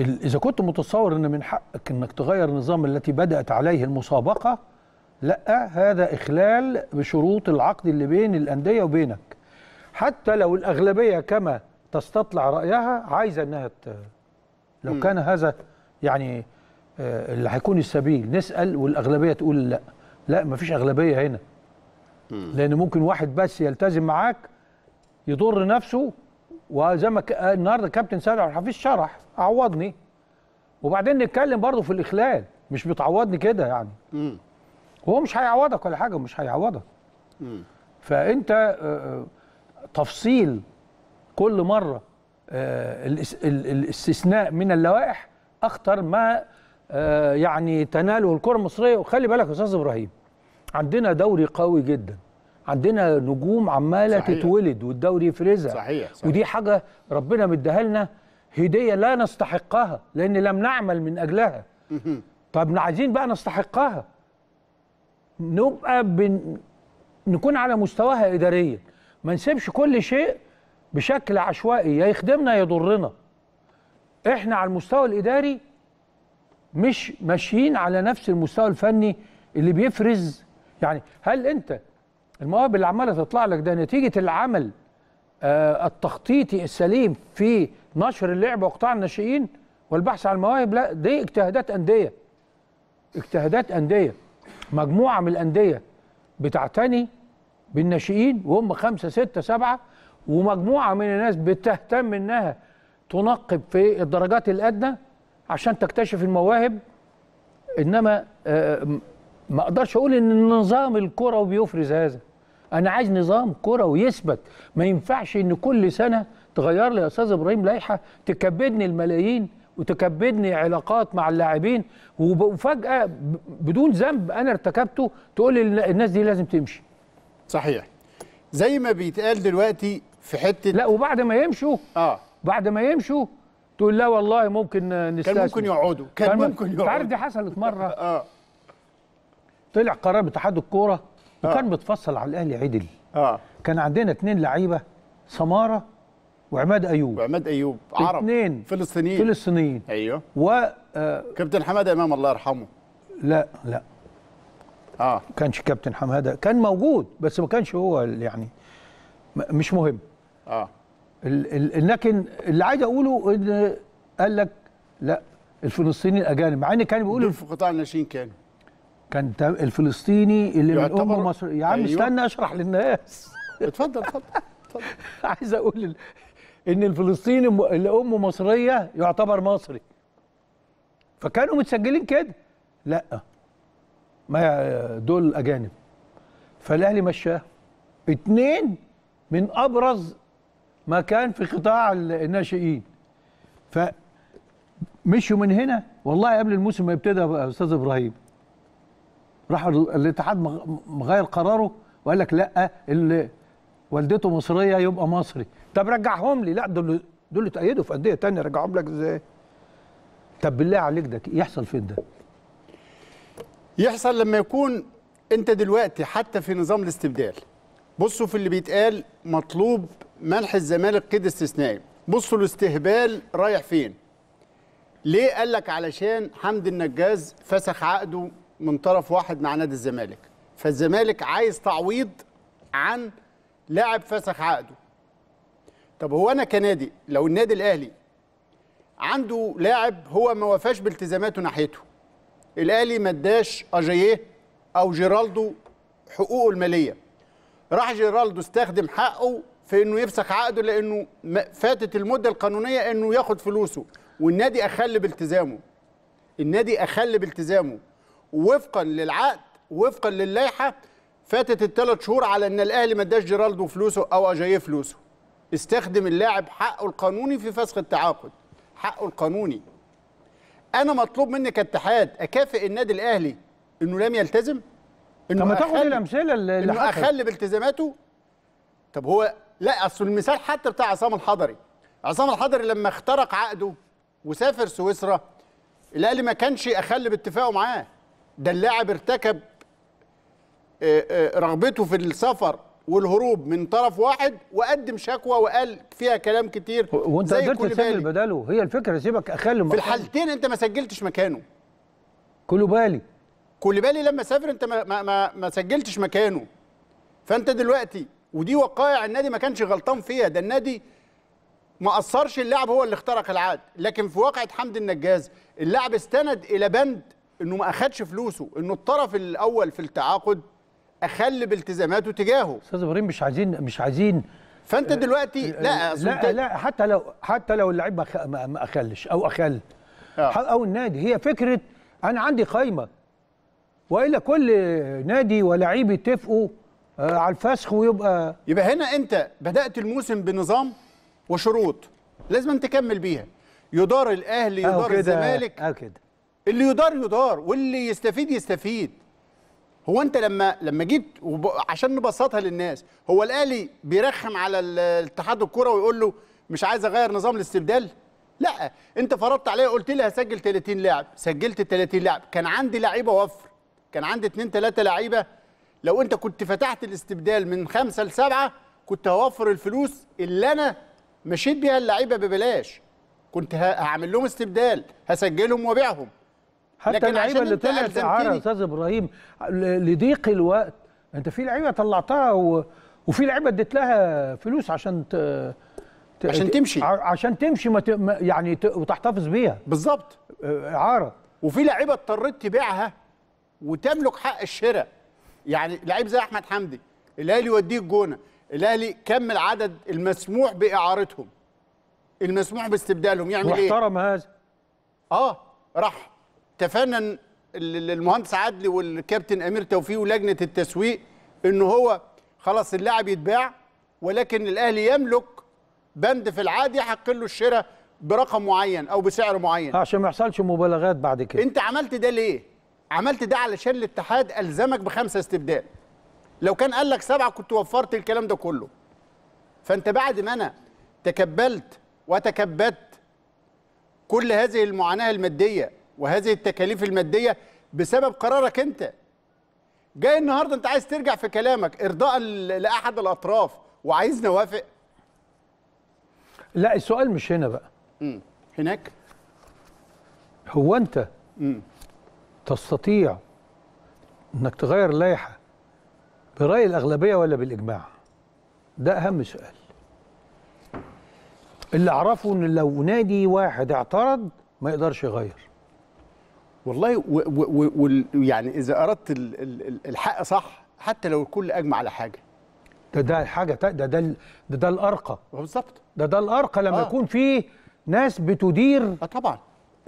اذا كنت متصور ان من حقك انك تغير النظام التي بدات عليه المسابقه لا هذا اخلال بشروط العقد اللي بين الانديه وبينك حتى لو الاغلبيه كما تستطلع رايها عايزه انها ت... لو م. كان هذا يعني آه، اللي هيكون السبيل نسال والاغلبيه تقول لا لا مفيش اغلبيه هنا م. لان ممكن واحد بس يلتزم معاك يضر نفسه وزي ما ك... آه، النهارده كابتن سيد عبد الحفيظ شرح عوضني وبعدين نتكلم برضه في الاخلال مش بتعوضني كده يعني امم مش هيعوضك ولا حاجه مش هيعوضك امم فانت آه، آه، تفصيل كل مره الاستثناء من اللوائح اخطر ما يعني تناله الكره المصريه وخلي بالك يا استاذ ابراهيم عندنا دوري قوي جدا عندنا نجوم عماله صحيح. تتولد والدوري يفرزها صحيح. صحيح. ودي حاجه ربنا مديها لنا هديه لا نستحقها لان لم نعمل من اجلها طب عايزين بقى نستحقها نبقى بن... نكون على مستواها اداريا ما نسيبش كل شيء بشكل عشوائي يا يخدمنا يا يضرنا احنا على المستوى الاداري مش ماشيين على نفس المستوى الفني اللي بيفرز يعني هل انت المواهب اللي عماله تطلع لك ده نتيجه العمل آه التخطيطي السليم في نشر اللعبه وقطاع الناشئين والبحث عن المواهب لا دي اجتهادات انديه اجتهادات انديه مجموعه من الانديه بتعتني بالناشئين وهم خمسه سته سبعه ومجموعه من الناس بتهتم انها تنقب في الدرجات الادنى عشان تكتشف المواهب انما آه ما اقدرش اقول ان النظام الكروي بيفرز هذا انا عايز نظام كروي يثبت ما ينفعش ان كل سنه تغير لي يا استاذ ابراهيم لائحه تكبدني الملايين وتكبدني علاقات مع اللاعبين وفجاه بدون ذنب انا ارتكبته تقول لي الناس دي لازم تمشي صحيح زي ما بيتقال دلوقتي في حته لا وبعد ما يمشوا اه بعد ما يمشوا تقول لا والله ممكن نستأذن كان ممكن يقعدوا كان ممكن يقعدوا عارف دي حصلت مره اه طلع قرار باتحاد الكوره وكان آه. بتفصل على الاهلي عدل اه كان عندنا اثنين لعيبه سماره وعماد ايوب وعماد ايوب عرب اثنين فلسطينيين فلسطينيين ايوه و آه كابتن حماده امام الله يرحمه لا لا اه كانش كابتن حماده كان موجود بس ما كانش هو يعني مش مهم اه ال ال لكن اللي عايز اقوله ان قال لك لا الفلسطينيين اجانب مع ان كانوا بيقولوا دول في قطاع الناشئين كانوا كان الفلسطيني اللي من امه مصر يا عم أيوة. استنى اشرح للناس اتفضل اتفضل عايز اقول ان الفلسطيني اللي امه مصريه يعتبر مصري فكانوا متسجلين كده لا ما دول اجانب فالاهلي مشاه اتنين من ابرز ما كان في قطاع الناشئين فمشوا من هنا والله قبل الموسم ما يبتدى استاذ ابراهيم راح الاتحاد مغير قراره وقال لك لا اللي والدته مصريه يبقى مصري طب رجعهم لي لا دول دول اتأيدوا في انديه ثانيه رجعهم لك ازاي طب بالله عليك ده يحصل فين ده يحصل لما يكون انت دلوقتي حتى في نظام الاستبدال بصوا في اللي بيتقال مطلوب منح الزمالك قيد استثنائي بصوا الاستهبال رايح فين ليه قال لك علشان حمد النجاز فسخ عقده من طرف واحد مع نادي الزمالك فالزمالك عايز تعويض عن لاعب فسخ عقده طب هو انا كنادي لو النادي الاهلي عنده لاعب هو ما وفاش بالتزاماته ناحيته الاهلي ما اداش اجاييه او جيرالدو حقوقه الماليه راح جيرالدو استخدم حقه في انه يفسخ عقده لانه فاتت المده القانونيه انه ياخد فلوسه والنادي اخل بالتزامه النادي اخل بالتزامه وفقا للعقد وفقا للائحه فاتت الثلاث شهور على ان الاهلي ما اداش جيرالدو فلوسه او اجايه فلوسه استخدم اللاعب حقه القانوني في فسخ التعاقد حقه القانوني انا مطلوب مني كاتحاد اكافئ النادي الاهلي انه لم يلتزم انه طب ما تاخد الامثله اللي انه اخل بالتزاماته طب هو لا اصل المثال حتى بتاع عصام الحضري عصام الحضري لما اخترق عقده وسافر سويسرا الاهلي ما كانش اخل باتفاقه معاه ده اللاعب ارتكب آه، آه، رغبته في السفر والهروب من طرف واحد وقدم شكوى وقال فيها كلام كتير وانت قدرت تسجل بداله هي الفكره سيبك اخلي في الحالتين انت ما سجلتش مكانه كولوبالي بالي لما سافر انت ما, ما, ما, ما سجلتش مكانه فانت دلوقتي ودي وقائع النادي ما كانش غلطان فيها ده النادي ما قصرش اللاعب هو اللي اخترق العاد لكن في واقعه حمدي النجاز اللاعب استند الى بند انه ما اخدش فلوسه انه الطرف الاول في التعاقد اخل بالتزاماته تجاهه استاذ ابراهيم مش عايزين مش عايزين فانت آه، دلوقتي آه، لا لا, لا حتى لو حتى لو اللعيب ما اخلش او اخل آه. او النادي هي فكره انا عندي قايمه والا كل نادي ولاعيب يتفقوا آه، على الفسخ ويبقى يبقى هنا انت بدات الموسم بنظام وشروط لازم تكمل بيها يدار الاهلي يدار الزمالك اه كده اللي يدار يدار واللي يستفيد يستفيد هو انت لما لما جيت وب... عشان نبسطها للناس هو الاهلي بيرخم على الاتحاد الكوره ويقول له مش عايز اغير نظام الاستبدال لا انت فرضت عليا قلت لي هسجل 30 لاعب سجلت 30 لاعب كان عندي لعيبه وفر كان عندي 2 3 لعيبه لو انت كنت فتحت الاستبدال من 5 ل 7 كنت هوفر الفلوس اللي انا مشيت بيها اللعيبه ببلاش كنت هعمل لهم استبدال هسجلهم وابيعهم حتى اللعيبه اللي طلعت اعاره يا استاذ ابراهيم لضيق الوقت انت في لعيبه طلعتها و... وفي لعيبه اديت لها فلوس عشان ت... ت... عشان تمشي عشان تمشي ما ت... يعني ت... وتحتفظ بيها بالظبط اعاره وفي لعيبه اضطريت تبيعها وتملك حق الشراء يعني لعيب زي احمد حمدي الاهلي يوديه الجونه الاهلي كم العدد المسموح باعارتهم المسموح باستبدالهم يعمل ايه محترم هذا اه راح تفنن المهندس عدلي والكابتن امير توفيق ولجنه التسويق ان هو خلاص اللاعب يتباع ولكن الاهلي يملك بند في العقد يحق له الشراء برقم معين او بسعر معين آه، عشان ما يحصلش مبالغات بعد كده انت عملت ده ليه عملت ده علشان الاتحاد الزمك بخمسه استبدال لو كان قال لك سبعه كنت وفرت الكلام ده كله فانت بعد ما انا تكبلت وتكبدت كل هذه المعاناه الماديه وهذه التكاليف الماديه بسبب قرارك انت جاي النهارده انت عايز ترجع في كلامك ارضاء لاحد الاطراف وعايز نوافق لا السؤال مش هنا بقى مم. هناك هو انت مم. تستطيع انك تغير لائحه براي الاغلبيه ولا بالاجماع ده اهم سؤال اللي اعرفه ان لو نادي واحد اعترض ما يقدرش يغير والله ويعني اذا اردت الحق صح حتى لو الكل اجمع على حاجه ده ده حاجه ده ده ده, ده الارقى بالظبط ده ده الارقى لما آه. يكون في ناس بتدير اه طبعا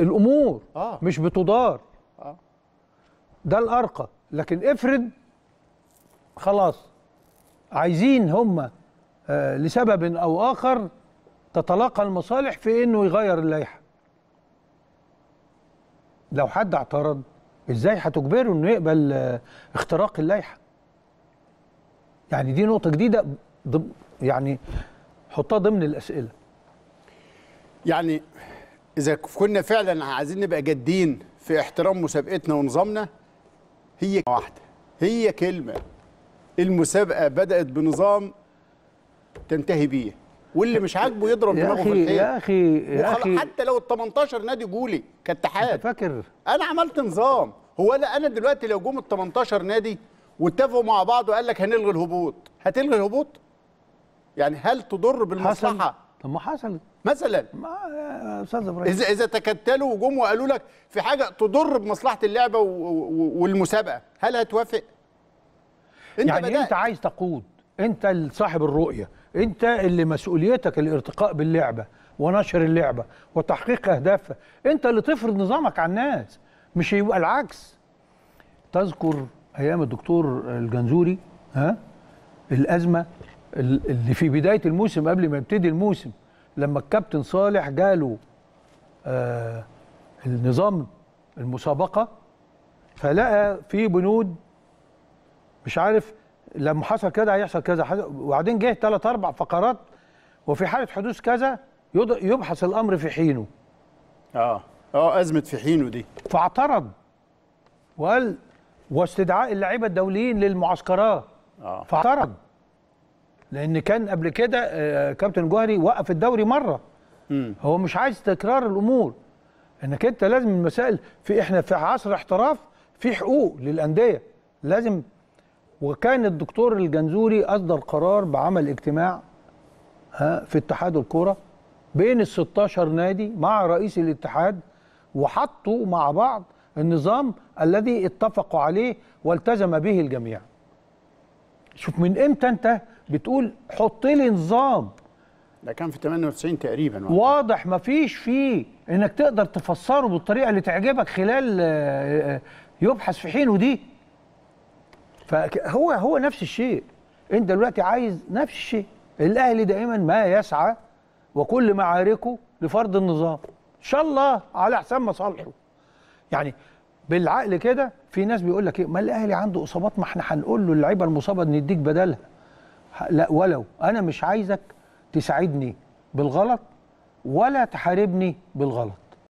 الامور آه. مش بتدار آه. ده الارقى لكن افرض خلاص عايزين هم آه لسبب او اخر تتلاقى المصالح في انه يغير اللائحه لو حد اعترض ازاي هتجبره انه يقبل آه، اختراق اللائحه يعني دي نقطه جديده ضم يعني حطها ضمن الاسئله يعني اذا كنا فعلا عايزين نبقى جادين في احترام مسابقتنا ونظامنا هي واحده هي كلمه المسابقه بدات بنظام تنتهي بيه واللي مش عاجبه يضرب دماغه في الحيط يا اخي يا اخي حتى لو ال 18 نادي جولي كاتحاد فاكر انا عملت نظام هو انا انا دلوقتي لو جم ال 18 نادي واتفقوا مع بعض وقال لك هنلغي الهبوط هتلغي الهبوط يعني هل تضر بالمصلحه طب ما حصلت مثلا ما يا استاذ ابراهيم اذا اذا تكتلوا وجم وقالوا لك في حاجه تضر بمصلحه اللعبه والمسابقه هل هتوافق انت يعني بدأت. انت عايز تقود انت صاحب الرؤيه انت اللي مسؤوليتك الارتقاء باللعبه ونشر اللعبه وتحقيق اهدافها انت اللي تفرض نظامك على الناس مش يبقى العكس تذكر ايام الدكتور الجنزوري ها الازمه اللي في بدايه الموسم قبل ما يبتدي الموسم لما الكابتن صالح جاله آه النظام المسابقه فلقى في بنود مش عارف لما حصل كده هيحصل كذا وبعدين جه ثلاث اربع فقرات وفي حاله حدوث كذا يبحث الامر في حينه اه اه ازمه في حينه دي فاعترض وقال واستدعاء اللعيبه الدوليين للمعسكرات اه فاعترض لان كان قبل كده آه، كابتن جوهري وقف الدوري مره م. هو مش عايز تكرار الامور انك انت لازم المسائل في احنا في عصر احتراف في حقوق للانديه لازم وكان الدكتور الجنزوري اصدر قرار بعمل اجتماع في اتحاد الكوره بين ال 16 نادي مع رئيس الاتحاد وحطوا مع بعض النظام الذي اتفقوا عليه والتزم به الجميع. شوف من امتى انت بتقول حط لي نظام ده كان في 98 تقريبا واضح مفيش فيه انك تقدر تفسره بالطريقه اللي تعجبك خلال آه، آه، يبحث في حينه دي فهو هو نفس الشيء انت دلوقتي عايز نفس الشيء الاهلي دائما ما يسعى وكل معاركه لفرض النظام ان شاء الله على حساب مصالحه يعني بالعقل كده في ناس بيقول لك ايه ما الاهلي عنده اصابات ما احنا هنقول له اللعيبه المصابه نديك بدلها لا ولو انا مش عايزك تساعدني بالغلط ولا تحاربني بالغلط